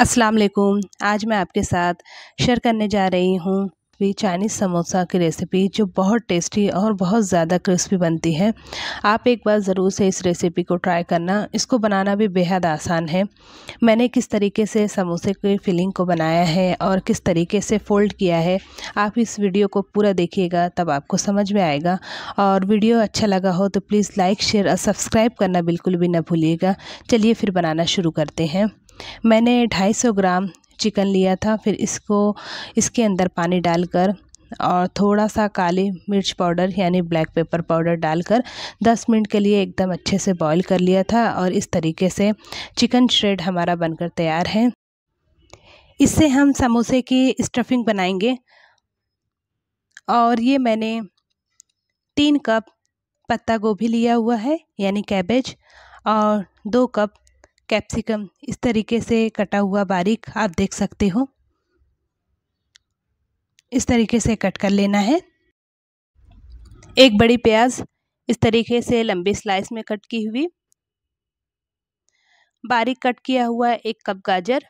अस्सलाम वालेकुम आज मैं आपके साथ शेयर करने जा रही हूँ भी चाइनीज़ समोसा की रेसिपी जो बहुत टेस्टी और बहुत ज़्यादा क्रिस्पी बनती है आप एक बार ज़रूर से इस रेसिपी को ट्राई करना इसको बनाना भी बेहद आसान है मैंने किस तरीके से समोसे की फिलिंग को बनाया है और किस तरीके से फ़ोल्ड किया है आप इस वीडियो को पूरा देखिएगा तब आपको समझ में आएगा और वीडियो अच्छा लगा हो तो प्लीज़ लाइक शेयर और सब्सक्राइब करना बिल्कुल भी ना भूलिएगा चलिए फिर बनाना शुरू करते हैं मैंने ढाई सौ ग्राम चिकन लिया था फिर इसको इसके अंदर पानी डालकर और थोड़ा सा काली मिर्च पाउडर यानी ब्लैक पेपर पाउडर डालकर 10 मिनट के लिए एकदम अच्छे से बॉईल कर लिया था और इस तरीके से चिकन श्रेड हमारा बनकर तैयार है इससे हम समोसे की स्टफिंग बनाएंगे और ये मैंने तीन कप पत्ता गोभी लिया हुआ है यानी कैबेज और दो कप कैप्सिकम इस तरीके से कटा हुआ बारीक आप देख सकते हो इस तरीके से कट कर लेना है एक बड़ी प्याज इस तरीके से लंबी स्लाइस में कट की हुई बारीक कट किया हुआ एक कप गाजर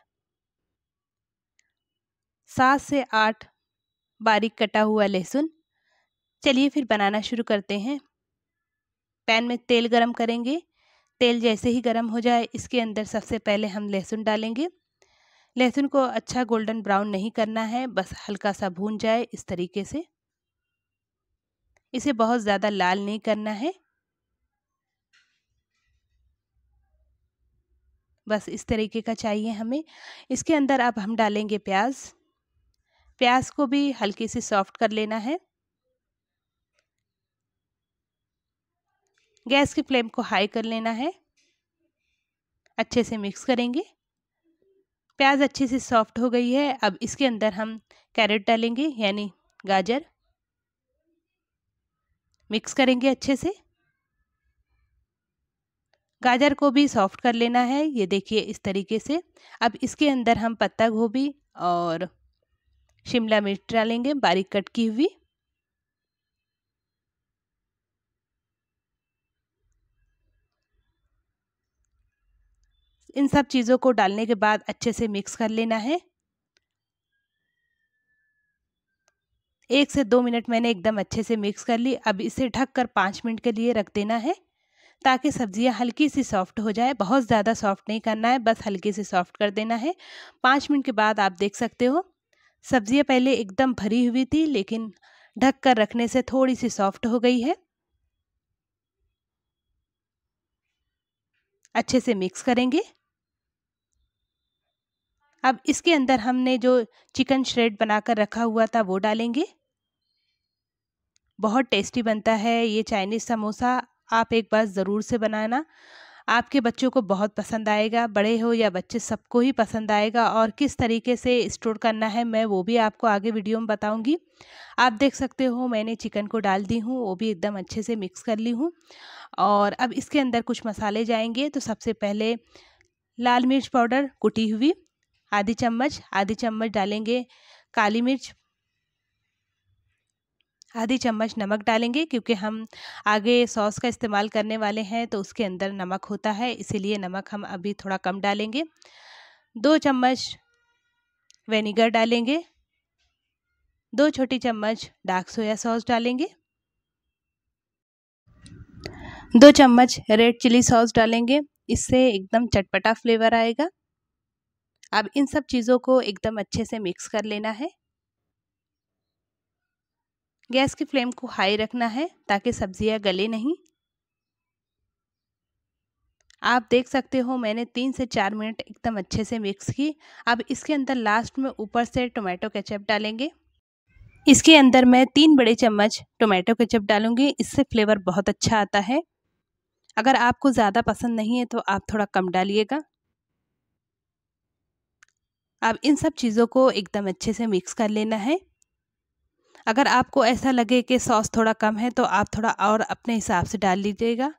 सात से आठ बारीक कटा हुआ लहसुन चलिए फिर बनाना शुरू करते हैं पैन में तेल गरम करेंगे तेल जैसे ही गर्म हो जाए इसके अंदर सबसे पहले हम लहसुन डालेंगे लहसुन को अच्छा गोल्डन ब्राउन नहीं करना है बस हल्का सा भून जाए इस तरीके से इसे बहुत ज़्यादा लाल नहीं करना है बस इस तरीके का चाहिए हमें इसके अंदर अब हम डालेंगे प्याज प्याज को भी हल्की से सॉफ्ट कर लेना है गैस की फ्लेम को हाई कर लेना है अच्छे से मिक्स करेंगे प्याज अच्छे से सॉफ्ट हो गई है अब इसके अंदर हम कैरेट डालेंगे यानी गाजर मिक्स करेंगे अच्छे से गाजर को भी सॉफ्ट कर लेना है ये देखिए इस तरीके से अब इसके अंदर हम पत्ता गोभी और शिमला मिर्च डालेंगे बारीक कट की हुई इन सब चीज़ों को डालने के बाद अच्छे से मिक्स कर लेना है एक से दो मिनट मैंने एकदम अच्छे से मिक्स कर ली अब इसे ढक कर पाँच मिनट के लिए रख देना है ताकि सब्जियां हल्की सी सॉफ्ट हो जाए बहुत ज़्यादा सॉफ्ट नहीं करना है बस हल्की सी सॉफ्ट कर देना है पाँच मिनट के बाद आप देख सकते हो सब्जियां पहले एकदम भरी हुई थी लेकिन ढक कर रखने से थोड़ी सी सॉफ्ट हो गई है अच्छे से मिक्स करेंगे अब इसके अंदर हमने जो चिकन श्रेड बनाकर रखा हुआ था वो डालेंगे बहुत टेस्टी बनता है ये चाइनीज़ समोसा आप एक बार ज़रूर से बनाना आपके बच्चों को बहुत पसंद आएगा बड़े हो या बच्चे सबको ही पसंद आएगा और किस तरीके से स्टोर करना है मैं वो भी आपको आगे वीडियो में बताऊंगी आप देख सकते हो मैंने चिकन को डाल दी हूँ वो भी एकदम अच्छे से मिक्स कर ली हूँ और अब इसके अंदर कुछ मसाले जाएंगे तो सबसे पहले लाल मिर्च पाउडर कुटी हुई आधी चम्मच आधी चम्मच डालेंगे काली मिर्च आधी चम्मच नमक डालेंगे क्योंकि हम आगे सॉस का इस्तेमाल करने वाले हैं तो उसके अंदर नमक होता है इसीलिए नमक हम अभी थोड़ा कम डालेंगे दो चम्मच वेनेगर डालेंगे दो छोटी चम्मच डार्क सोया सॉस डालेंगे दो चम्मच रेड चिली सॉस डालेंगे इससे एकदम चटपटा फ्लेवर आएगा अब इन सब चीज़ों को एकदम अच्छे से मिक्स कर लेना है गैस की फ्लेम को हाई रखना है ताकि सब्जियां गले नहीं आप देख सकते हो मैंने तीन से चार मिनट एकदम अच्छे से मिक्स की अब इसके अंदर लास्ट में ऊपर से टोमेटो केचप डालेंगे इसके अंदर मैं तीन बड़े चम्मच टोमेटो केचप डालूंगी इससे फ्लेवर बहुत अच्छा आता है अगर आपको ज़्यादा पसंद नहीं है तो आप थोड़ा कम डालिएगा अब इन सब चीज़ों को एकदम अच्छे से मिक्स कर लेना है अगर आपको ऐसा लगे कि सॉस थोड़ा कम है तो आप थोड़ा और अपने हिसाब से डाल लीजिएगा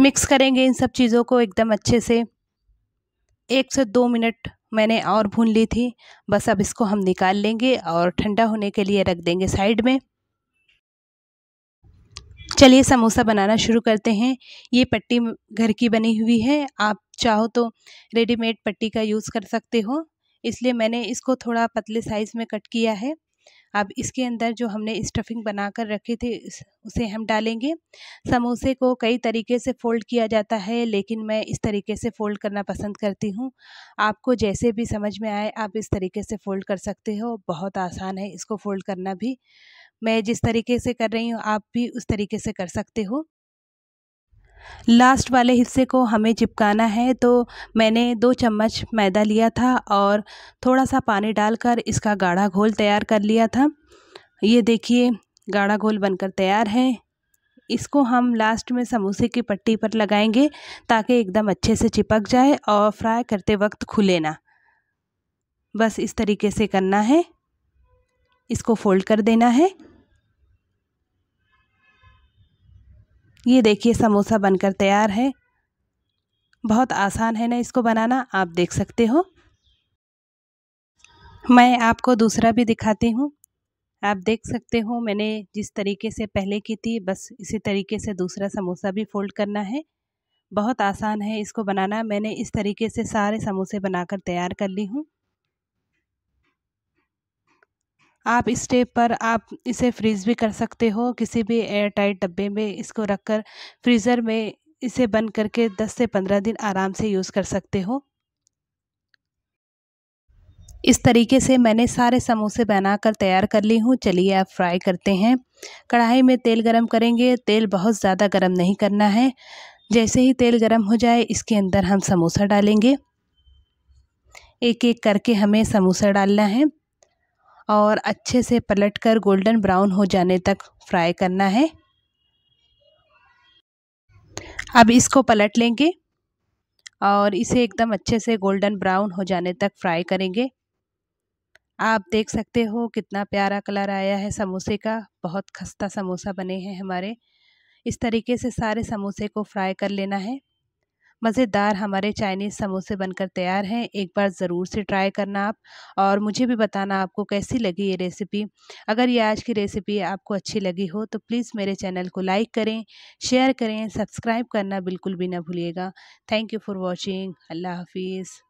मिक्स करेंगे इन सब चीज़ों को एकदम अच्छे से एक से दो मिनट मैंने और भून ली थी बस अब इसको हम निकाल लेंगे और ठंडा होने के लिए रख देंगे साइड में चलिए समोसा बनाना शुरू करते हैं ये पट्टी घर की बनी हुई है आप चाहो तो रेडीमेड पट्टी का यूज़ कर सकते हो इसलिए मैंने इसको थोड़ा पतले साइज़ में कट किया है अब इसके अंदर जो हमने स्टफिंग बना कर रखे थे उसे हम डालेंगे समोसे को कई तरीके से फ़ोल्ड किया जाता है लेकिन मैं इस तरीके से फ़ोल्ड करना पसंद करती हूँ आपको जैसे भी समझ में आए आप इस तरीके से फ़ोल्ड कर सकते हो बहुत आसान है इसको फ़ोल्ड करना भी मैं जिस तरीके से कर रही हूँ आप भी उस तरीके से कर सकते हो लास्ट वाले हिस्से को हमें चिपकाना है तो मैंने दो चम्मच मैदा लिया था और थोड़ा सा पानी डालकर इसका गाढ़ा घोल तैयार कर लिया था ये देखिए गाढ़ा घोल बनकर तैयार है इसको हम लास्ट में समोसे की पट्टी पर लगाएंगे ताकि एकदम अच्छे से चिपक जाए और फ्राई करते वक्त खुले ना बस इस तरीके से करना है इसको फोल्ड कर देना है ये देखिए समोसा बनकर तैयार है बहुत आसान है ना इसको बनाना आप देख सकते हो मैं आपको दूसरा भी दिखाती हूँ आप देख सकते हो मैंने जिस तरीके से पहले की थी बस इसी तरीके से दूसरा समोसा भी फोल्ड करना है बहुत आसान है इसको बनाना मैंने इस तरीके से सारे समोसे बनाकर तैयार कर ली हूँ आप इस स्टेप पर आप इसे फ्रीज़ भी कर सकते हो किसी भी एयर टाइट डब्बे में इसको रख कर फ्रीज़र में इसे बंद करके 10 से 15 दिन आराम से यूज़ कर सकते हो इस तरीके से मैंने सारे समोसे बनाकर तैयार कर ली हूँ चलिए आप फ्राई करते हैं कढ़ाई में तेल गरम करेंगे तेल बहुत ज़्यादा गरम नहीं करना है जैसे ही तेल गरम हो जाए इसके अंदर हम समोसा डालेंगे एक एक करके हमें समोसा डालना है और अच्छे से पलटकर गोल्डन ब्राउन हो जाने तक फ्राई करना है अब इसको पलट लेंगे और इसे एकदम अच्छे से गोल्डन ब्राउन हो जाने तक फ्राई करेंगे आप देख सकते हो कितना प्यारा कलर आया है समोसे का बहुत खस्ता समोसा बने हैं हमारे इस तरीके से सारे समोसे को फ्राई कर लेना है मज़ेदार हमारे चाइनीज़ समोसे बनकर तैयार हैं एक बार ज़रूर से ट्राई करना आप और मुझे भी बताना आपको कैसी लगी ये रेसिपी अगर ये आज की रेसिपी आपको अच्छी लगी हो तो प्लीज़ मेरे चैनल को लाइक करें शेयर करें सब्सक्राइब करना बिल्कुल भी ना भूलिएगा थैंक यू फॉर वॉचिंग अल्लाह हाफिज़